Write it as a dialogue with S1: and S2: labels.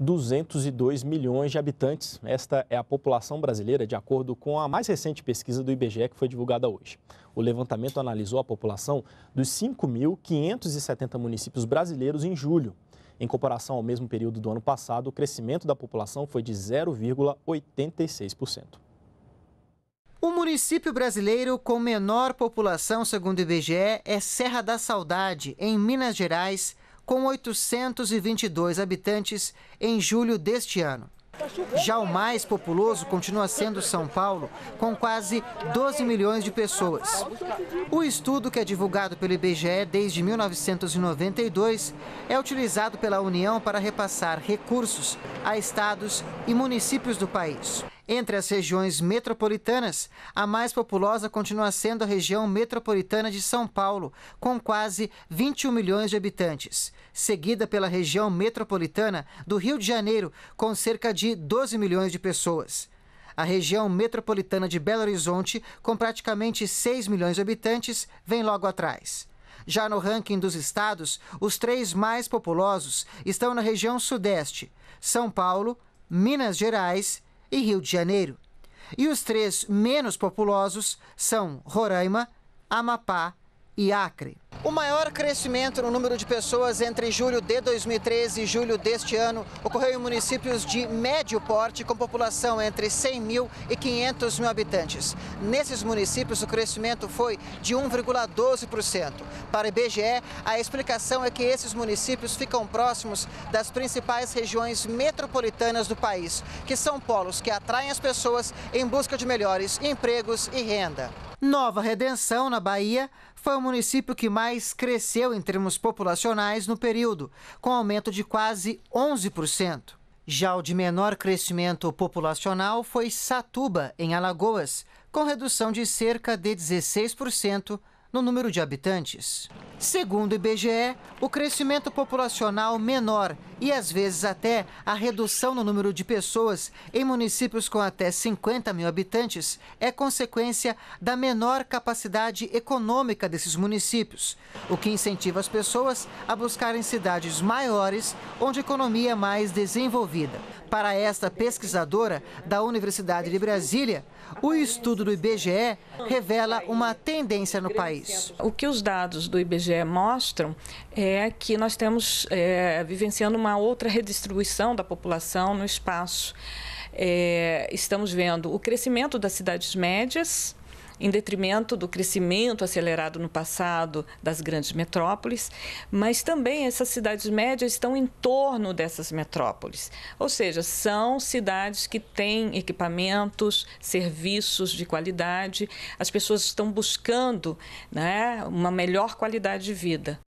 S1: 202 milhões de habitantes. Esta é a população brasileira, de acordo com a mais recente pesquisa do IBGE, que foi divulgada hoje. O levantamento analisou a população dos 5.570 municípios brasileiros em julho. Em comparação ao mesmo período do ano passado, o crescimento da população foi de 0,86%.
S2: O município brasileiro com menor população, segundo o IBGE, é Serra da Saudade, em Minas Gerais, com 822 habitantes em julho deste ano. Já o mais populoso continua sendo São Paulo, com quase 12 milhões de pessoas. O estudo, que é divulgado pelo IBGE desde 1992, é utilizado pela União para repassar recursos a estados e municípios do país. Entre as regiões metropolitanas, a mais populosa continua sendo a região metropolitana de São Paulo, com quase 21 milhões de habitantes, seguida pela região metropolitana do Rio de Janeiro, com cerca de 12 milhões de pessoas. A região metropolitana de Belo Horizonte, com praticamente 6 milhões de habitantes, vem logo atrás. Já no ranking dos estados, os três mais populosos estão na região Sudeste: São Paulo, Minas Gerais e Rio de Janeiro. E os três menos populosos são Roraima, Amapá e Acre. O maior crescimento no número de pessoas entre julho de 2013 e julho deste ano ocorreu em municípios de médio porte, com população entre 100 mil e 500 mil habitantes. Nesses municípios, o crescimento foi de 1,12%. Para o IBGE, a explicação é que esses municípios ficam próximos das principais regiões metropolitanas do país, que são polos que atraem as pessoas em busca de melhores empregos e renda. Nova redenção na Bahia foi o município que mais cresceu em termos populacionais no período, com aumento de quase 11%. Já o de menor crescimento populacional foi Satuba, em Alagoas, com redução de cerca de 16% no número de habitantes. Segundo o IBGE, o crescimento populacional menor e às vezes até a redução no número de pessoas em municípios com até 50 mil habitantes é consequência da menor capacidade econômica desses municípios, o que incentiva as pessoas a buscarem cidades maiores onde a economia é mais desenvolvida. Para esta pesquisadora da Universidade de Brasília, o estudo do IBGE revela uma tendência no país isso. O que os dados
S3: do IBGE mostram é que nós estamos é, vivenciando uma outra redistribuição da população no espaço. É, estamos vendo o crescimento das cidades médias, em detrimento do crescimento acelerado no passado das grandes metrópoles, mas também essas cidades médias estão em torno dessas metrópoles. Ou seja, são cidades que têm equipamentos, serviços de qualidade, as pessoas estão buscando né, uma melhor qualidade de vida.